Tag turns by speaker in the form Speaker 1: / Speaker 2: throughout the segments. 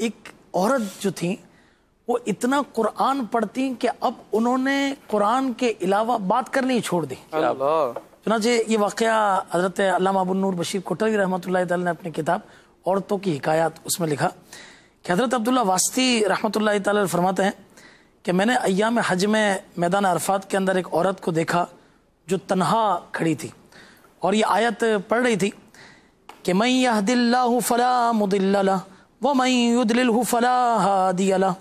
Speaker 1: एक औरत जो थी वो इतना कुरान पढ़ती कि अब उन्होंने कुरान के अलावा बात करनी छोड़ दी चुनाचे ये वाक़ हज़रत अबूनूर बशीर कोटवी रहमत ने अपनी किताब औरतों की हिकायात उसमें लिखा कि हज़रत अब्दुल्ला वास्ती रहमत फरमाते हैं कि मैंने अयाम हज में मैदान अरफात के अंदर एक औरत को देखा जो तनहा खड़ी थी और ये आयत पढ़ रही थी कि मैं यह दिल्ला फला मुदिल्ला वो मई युदलिल फला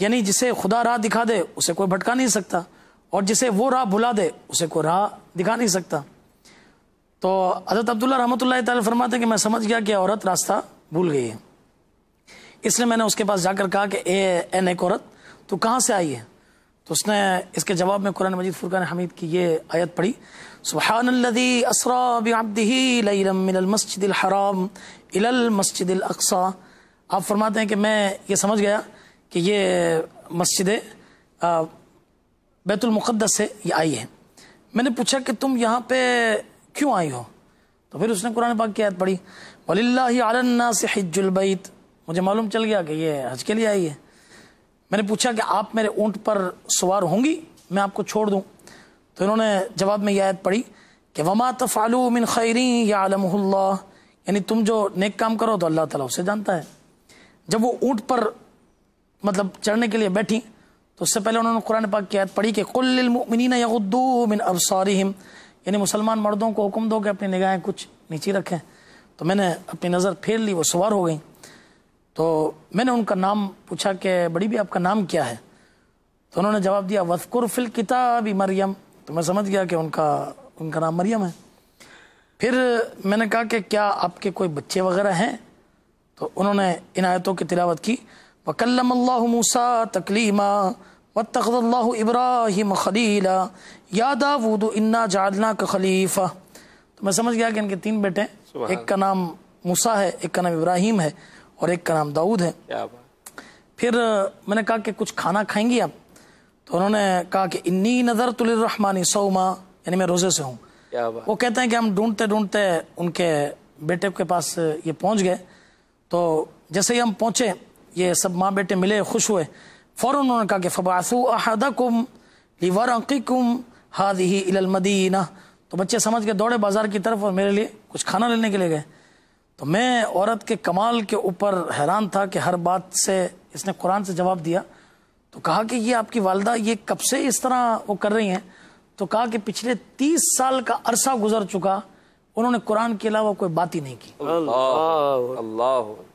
Speaker 1: यानी जिसे खुदा राह दिखा दे उसे कोई भटका नहीं सकता और जिसे वो राह भुला दे उसे कोई राह दिखा नहीं सकता तो हजरत अब्दुल्ला रहमत फरमाते कि मैं समझ गया कि औरत रास्ता भूल गई है इसलिए मैंने उसके पास जाकर कहा कि ए एन एक औरत तो कहाँ से आई है तो उसने इसके जवाब में कुरान मजीद फुरकान हमीद की ये आयत पढ़ी सुबहानदी असरा बिअब्दिही मस्जिद हराम आप फरमाते हैं कि मैं ये समझ गया कि ये मस्जिद बैतुलमक़दस से ये आई है मैंने पूछा कि तुम यहाँ पे क्यों आई हो तो फिर उसने कुरान पाक की आयत पढ़ी वल्ला से हजुलबैत मुझे मालूम चल गया कि ये हज के लिए आई है मैंने पूछा कि आप मेरे ऊँट पर सवार होंगी मैं आपको छोड़ दूँ तो इन्होंने जवाब में यह आयत पढ़ी कि वमा तफ़ालू मिन खैरी या आलम्ला यानी तुम जो नेक काम करो तो अल्लाह ताला उसे जानता है जब वो ऊँट पर मतलब चढ़ने के लिए बैठी तो उससे पहले उन्होंने कुरान पाक की आयत पढ़ी कि कुल्लिन मिन अबसारिम यानी मुसलमान मर्दों को हुक्म दो कि अपनी निगाहें कुछ नीचे रखें तो मैंने अपनी नज़र फेर ली वो सवार हो गई तो मैंने उनका नाम पूछा कि बड़ी भी आपका नाम क्या है तो उन्होंने जवाब दिया वस्कुर फिल किताबी मरियम तो मैं समझ गया कि उनका उनका नाम मरियम है फिर मैंने कहा कि क्या आपके कोई बच्चे वगैरह हैं तो उन्होंने इन आयतों की तिलावत की वकलम मूसा तकलीमा वतखल्ला इब्राहिम खलीला या दाऊद इन्ना जालना का खलीफा तो मैं समझ गया कि इनके तीन बेटे हैं एक का नाम मूसा है एक का नाम इब्राहिम है और एक का नाम दाऊद है फिर मैंने कहा कि कुछ खाना खाएंगी आप तो उन्होंने कहा कि इन्नी नज़र तुलरहमानी सऊमा यानी मैं रोज़े से हूँ वो कहते हैं कि हम ढूंढते ढूंढते उनके बेटे के पास ये पहुंच गए तो जैसे ही हम पहुंचे ये सब माँ बेटे मिले खुश हुए फ़ौर उन्होंने कहा कि फ़बासु अहदकुम लिवरकुम हाद ही इलमदीना तो बच्चे समझ के दौड़े बाज़ार की तरफ और मेरे लिए कुछ खाना लेने के लिए गए तो मैं औरत के कमाल के ऊपर हैरान था कि हर बात से इसने कुरान से जवाब दिया तो कहा कि ये आपकी वालदा ये कब से इस तरह वो कर रही हैं तो कहा कि पिछले तीस साल का अरसा गुजर चुका उन्होंने कुरान के अलावा कोई बात ही नहीं की अल्लाह अल्लाह